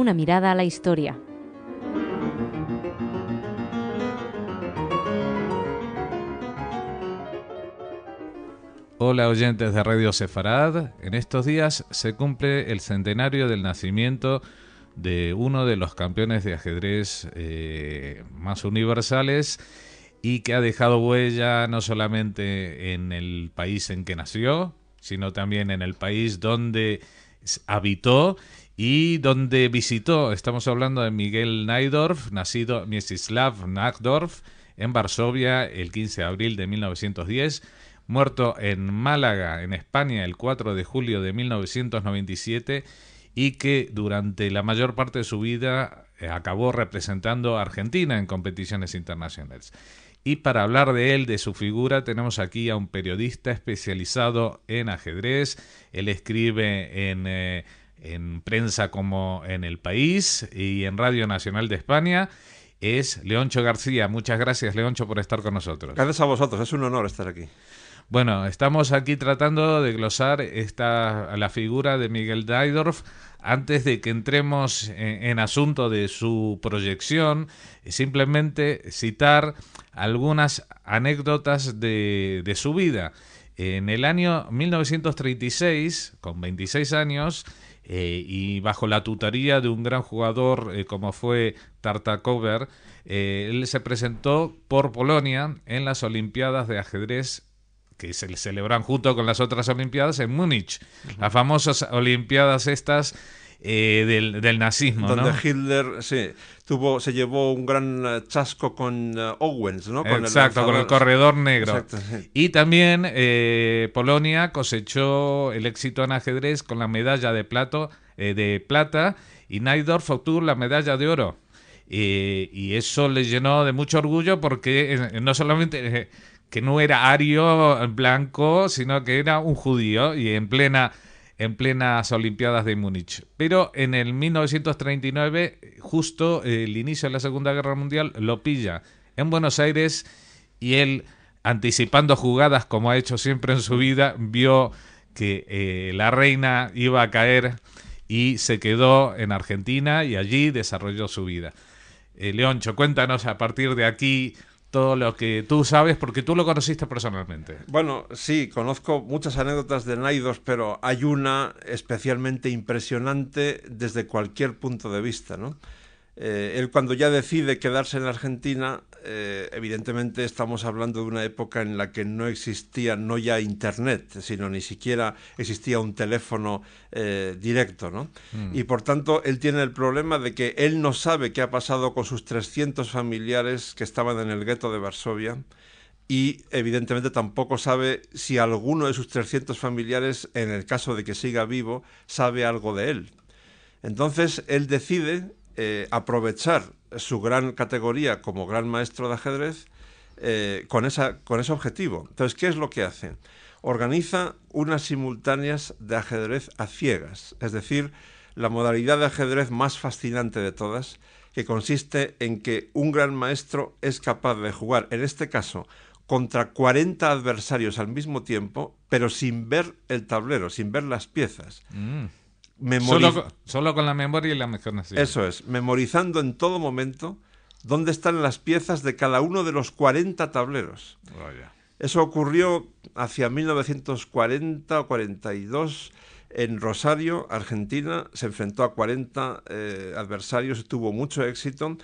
una mirada a la historia. Hola oyentes de Radio Sefarad, en estos días se cumple el centenario del nacimiento de uno de los campeones de ajedrez eh, más universales y que ha dejado huella no solamente en el país en que nació, sino también en el país donde habitó y donde visitó, estamos hablando de Miguel Naidorf, nacido Miesislav Najdorf, en Varsovia el 15 de abril de 1910, muerto en Málaga, en España, el 4 de julio de 1997, y que durante la mayor parte de su vida eh, acabó representando a Argentina en competiciones internacionales. Y para hablar de él, de su figura, tenemos aquí a un periodista especializado en ajedrez. Él escribe en eh, en prensa como en el país y en Radio Nacional de España es Leoncho García. Muchas gracias, Leoncho, por estar con nosotros. Gracias a vosotros, es un honor estar aquí. Bueno, estamos aquí tratando de glosar esta, la figura de Miguel Daidorf. Antes de que entremos en, asunto de su proyección, simplemente citar algunas anécdotas de, de su vida. En el año 1936, con 26 años, eh, y bajo la tutoría de un gran jugador eh, como fue Tartakover, eh, él se presentó por Polonia en las Olimpiadas de ajedrez que se celebran junto con las otras Olimpiadas en Múnich, las famosas Olimpiadas estas eh, del, nazismo. Donde Hitler tuvo, se llevó un gran eh, chasco con eh, Owens, Con Exacto, el con el corredor negro. Y también Polonia cosechó el éxito en ajedrez con la medalla de, plato, de plata y Neidorf obtuvo la medalla de oro. y eso le llenó de mucho orgullo porque no solamente que no era ario blanco, sino que era un judío y en plena en plenas Olimpiadas de Múnich. Pero en el 1939, justo el inicio de la Segunda Guerra Mundial, lo pilla en Buenos Aires y él, anticipando jugadas como ha hecho siempre en su vida, vio que eh, la reina iba a caer y se quedó en Argentina y allí desarrolló su vida. Eh, Leoncho, cuéntanos a partir de aquí todo lo que tú sabes, porque tú lo conociste personalmente. Bueno, sí, conozco muchas anécdotas de Naidos, pero hay una especialmente impresionante desde cualquier punto de vista, ¿no? Eh, él cuando ya decide quedarse en Argentina, eh, evidentemente estamos hablando de una época en la que no existía no ya Internet, sino ni siquiera existía un teléfono eh, directo, ¿no? Mm. Y por tanto, él tiene el problema de que él no sabe qué ha pasado con sus 300 familiares que estaban en el gueto de Varsovia y evidentemente tampoco sabe si alguno de sus 300 familiares, en el caso de que siga vivo, sabe algo de él. Entonces él decide eh, aprovechar su gran categoría como gran maestro de ajedrez eh, con, esa, con ese objetivo. Entonces, ¿qué es lo que hace? Organiza unas simultáneas de ajedrez a ciegas, es decir, la modalidad de ajedrez más fascinante de todas, que consiste en que un gran maestro es capaz de jugar, en este caso, contra 40 adversarios al mismo tiempo, pero sin ver el tablero, sin ver las piezas. Mm solo, con la memoria y la imaginación. Eso es, memorizando en todo momento dónde están las piezas de cada uno de los 40 tableros. Eso ocurrió hacia 1940 o 42 en Rosario, Argentina. Se enfrentó a 40 eh, adversarios tuvo mucho éxito.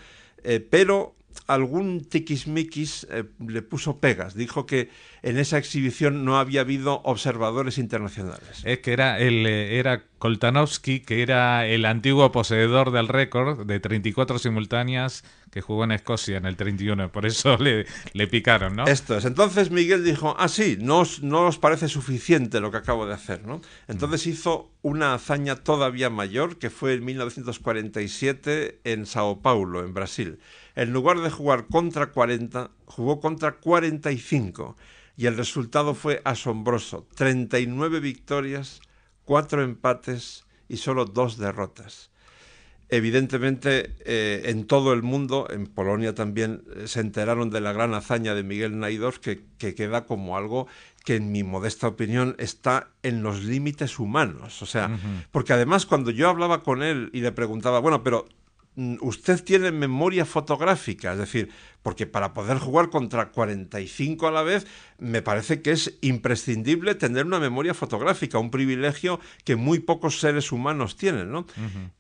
Eh, pero algún tiquismiquis eh, le puso pegas. Dijo que en esa exhibición no había habido observadores internacionales. Es que era, el, eh, era Koltanowski, que era el antiguo poseedor del récord de 34 simultáneas que jugó en Escocia en el 31, por eso le, le picaron, ¿no? Esto es. Entonces Miguel dijo, ah, sí, no os, parece suficiente lo que acabo de hacer, ¿no? Entonces mm. hizo una hazaña todavía mayor, que fue en 1947 en Sao Paulo, en Brasil. En lugar de jugar contra 40, jugó contra 45 y el resultado fue asombroso. 39 victorias, 4 empates y solo 2 derrotas. Evidentemente, eh, en todo el mundo, en Polonia también, eh, se enteraron de la gran hazaña de Miguel Naidor, que, queda como algo que, en mi modesta opinión, está en los límites humanos. O sea, porque además, cuando yo hablaba con él y le preguntaba, bueno, pero Mm, usted tiene memoria fotográfica, es decir, porque para poder jugar contra 45 a la vez, me parece que es imprescindible tener una memoria fotográfica, un privilegio que muy pocos seres humanos tienen, ¿no?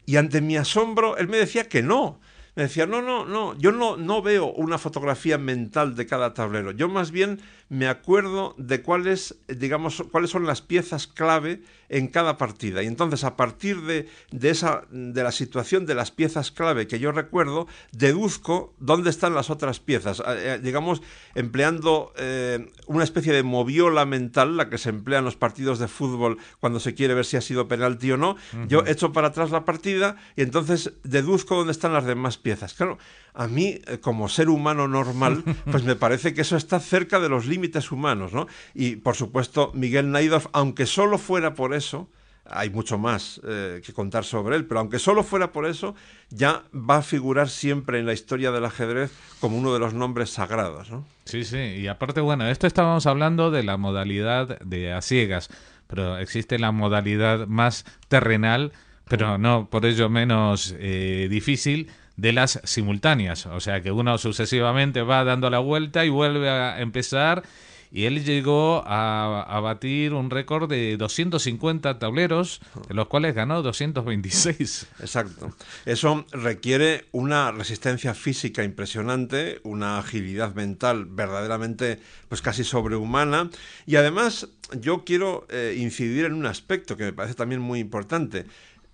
Y ante mi asombro, él me decía que no, me decía, no, no, no, yo no, no veo una fotografía mental de cada tablero. Yo más bien me acuerdo de cuáles, digamos, cuáles son las piezas clave en cada partida. Y entonces, a partir de, esa, de la situación de las piezas clave que yo recuerdo, deduzco dónde están las otras piezas. Ah, eh, digamos, empleando eh, una especie de moviola mental, la que se emplea en los partidos de fútbol cuando se quiere ver si ha sido penalti o no. Yo echo para atrás la partida y entonces deduzco dónde están las demás piezas. Claro, a mí, eh, como ser humano normal, pues me parece que eso está cerca de los límites límites humanos, ¿no? Y por supuesto, Miguel Najdorf, aunque solo fuera por eso, hay mucho más eh, que contar sobre él, pero aunque solo fuera por eso, ya va a figurar siempre en la historia del ajedrez como uno de los nombres sagrados. ¿no? Sí, sí, y aparte, bueno, esto estábamos hablando de la modalidad de a ciegas, pero existe la modalidad más terrenal, pero no por ello menos eh, difícil, de las simultáneas, o sea que uno sucesivamente va dando la vuelta y vuelve a empezar y él llegó a, batir un récord de 250 tableros, de los cuales ganó 226. Exacto. Eso requiere una resistencia física impresionante, una agilidad mental verdaderamente, pues casi sobrehumana, y además yo quiero eh, incidir en un aspecto que me parece también muy importante.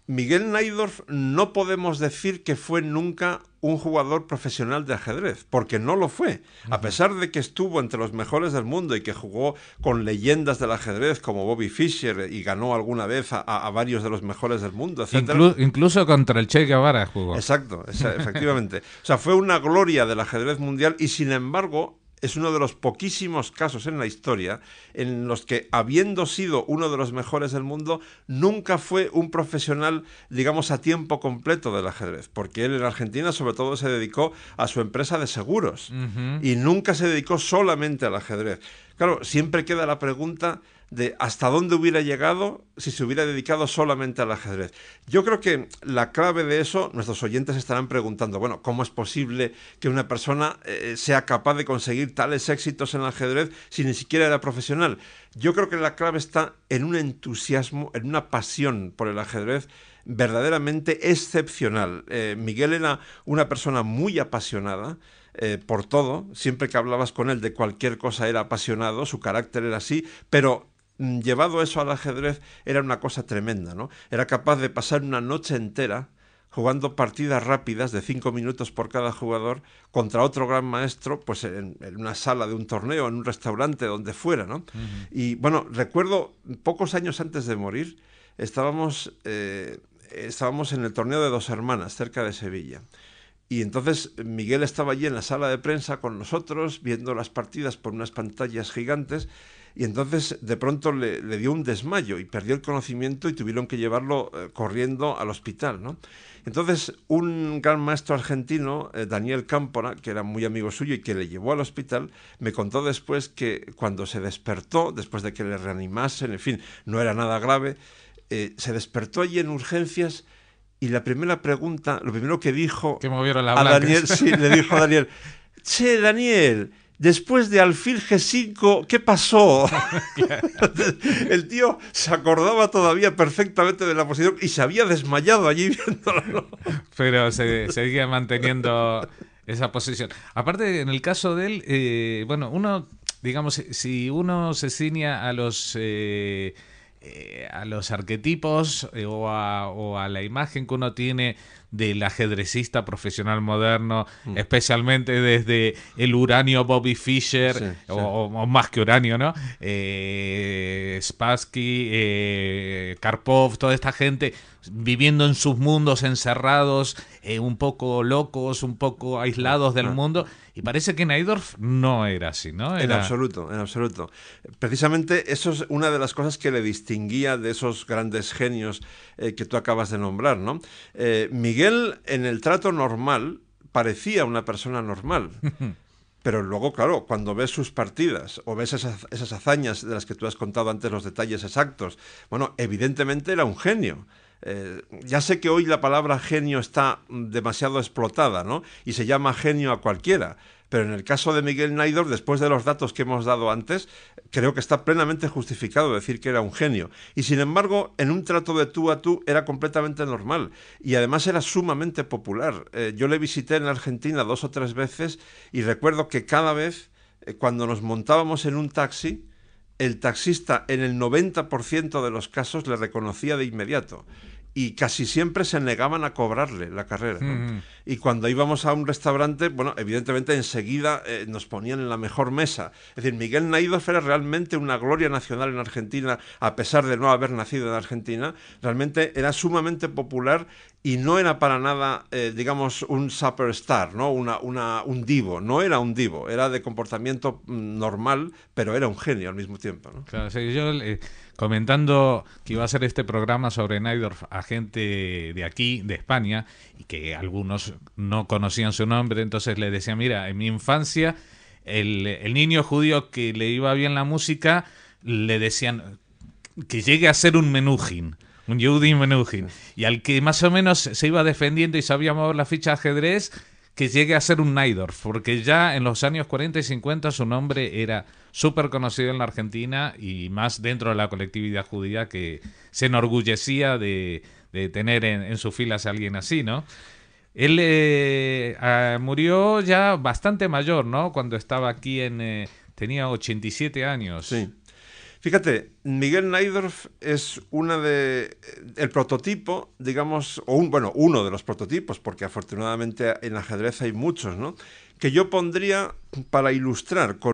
Miguel Naidorf no podemos decir que fue nunca un jugador profesional de ajedrez, porque no lo fue. A pesar de que estuvo entre los mejores del mundo y que jugó con leyendas del ajedrez como Bobby Fischer y ganó alguna vez a, varios de los mejores del mundo, etc. incluso contra el Che Guevara jugó. Exacto, efectivamente. o sea, fue una gloria del ajedrez mundial y sin embargo es uno de los poquísimos casos en la historia en los que, habiendo sido uno de los mejores del mundo, nunca fue un profesional, digamos, a tiempo completo del ajedrez, porque él en Argentina sobre todo se dedicó a su empresa de seguros y nunca se dedicó solamente al ajedrez. Claro, siempre queda la pregunta de hasta dónde hubiera llegado si se hubiera dedicado solamente al ajedrez. Yo creo que la clave de eso, nuestros oyentes estarán preguntando, bueno, ¿cómo es posible que una persona eh, sea capaz de conseguir tales éxitos en el ajedrez si ni siquiera era profesional? Yo creo que la clave está en un entusiasmo, en una pasión por el ajedrez verdaderamente excepcional. Eh, Miguel era una persona muy apasionada, eh, por todo. Siempre que hablabas con él de cualquier cosa era apasionado, su carácter era así, pero Mm, llevado eso al ajedrez era una cosa tremenda, ¿no? Era capaz de pasar una noche entera jugando partidas rápidas de cinco minutos por cada jugador contra otro gran maestro, pues en, una sala de un torneo, en un restaurante, donde fuera, ¿no? Y bueno, recuerdo pocos años antes de morir, estábamos, eh, estábamos en el torneo de dos hermanas, cerca de Sevilla. Y entonces Miguel estaba allí en la sala de prensa con nosotros, viendo las partidas por unas pantallas gigantes, y entonces de pronto le, dio un desmayo y perdió el conocimiento y tuvieron que llevarlo eh, corriendo al hospital. ¿no? Entonces un gran maestro argentino, eh, Daniel Cámpora, que era muy amigo suyo y que le llevó al hospital, me contó después que cuando se despertó, después de que le reanimasen, en fin, no era nada grave, eh, se despertó allí en urgencias. Y la primera pregunta, lo primero que dijo que a Daniel, sí, le dijo a Daniel, Che, Daniel, después de alfil G5, ¿qué pasó? el tío se acordaba todavía perfectamente de la posición y se había desmayado allí viéndolo. Pero seguía manteniendo esa posición. Aparte, en el caso de él, eh, bueno, uno, digamos, si uno se ciña a los... Eh, eh, a los arquetipos eh, o, a, la imagen que uno tiene del ajedrecista profesional moderno, mm. especialmente desde el uranio Bobby Fischer, o, más que uranio, ¿no? Eh, Spassky, Karpov, toda esta gente viviendo en sus mundos encerrados, un poco locos, un poco aislados del mundo y parece que Neidorf no era así, ¿no? En absoluto, en absoluto. Precisamente eso es una de las cosas que le distinguía de esos grandes genios eh, que tú acabas de nombrar, ¿no? Eh, Miguel, en el trato normal, parecía una persona normal. Pero luego, claro, cuando ves sus partidas o ves esas, esas, hazañas de las que tú has contado antes los detalles exactos, bueno, evidentemente era un genio. Eh, ya sé que hoy la palabra genio está demasiado explotada, ¿no? Y se llama genio a cualquiera. Pero en el caso de Miguel Naidor, después de los datos que hemos dado antes, creo que está plenamente justificado decir que era un genio. Y sin embargo, en un trato de tú a tú era completamente normal. Y además era sumamente popular. Eh, yo le visité en Argentina dos o tres veces y recuerdo que cada vez, eh, cuando nos montábamos en un taxi, el taxista en el 90% de los casos le reconocía de inmediato y casi siempre se negaban a cobrarle la carrera. Y cuando íbamos a un restaurante, bueno, evidentemente enseguida eh, nos ponían en la mejor mesa. Es decir, Miguel Naidoff era realmente una gloria nacional en Argentina, a pesar de no haber nacido en Argentina, realmente era sumamente popular y no era para nada, eh, digamos, un superstar, ¿no? Una, una, un divo. No era un divo, era de comportamiento mm, normal, pero era un genio al mismo tiempo, Claro, yo eh, comentando que iba a ser este programa sobre Naidorf a gente de aquí, de España, y que algunos no conocían su nombre, entonces le decía, mira, en mi infancia, el, niño judío que le iba bien la música, le decían que llegue a ser un menújin un Menuhin, y al que más o menos se iba defendiendo y sabía mover la ficha de ajedrez, que llegue a ser un Nidorf porque ya en los años 40 y 50 su nombre era súper conocido en la Argentina y más dentro de la colectividad judía que se enorgullecía de, tener en, sus filas a alguien así, ¿no? Él eh, ah, murió ya bastante mayor, ¿no? Cuando estaba aquí en... Eh, tenía 87 años. Sí. Fíjate, Miguel Naidorf es una de el prototipo, digamos, o un, bueno, uno de los prototipos, porque afortunadamente en ajedrez hay muchos, ¿no? Que yo pondría para ilustrar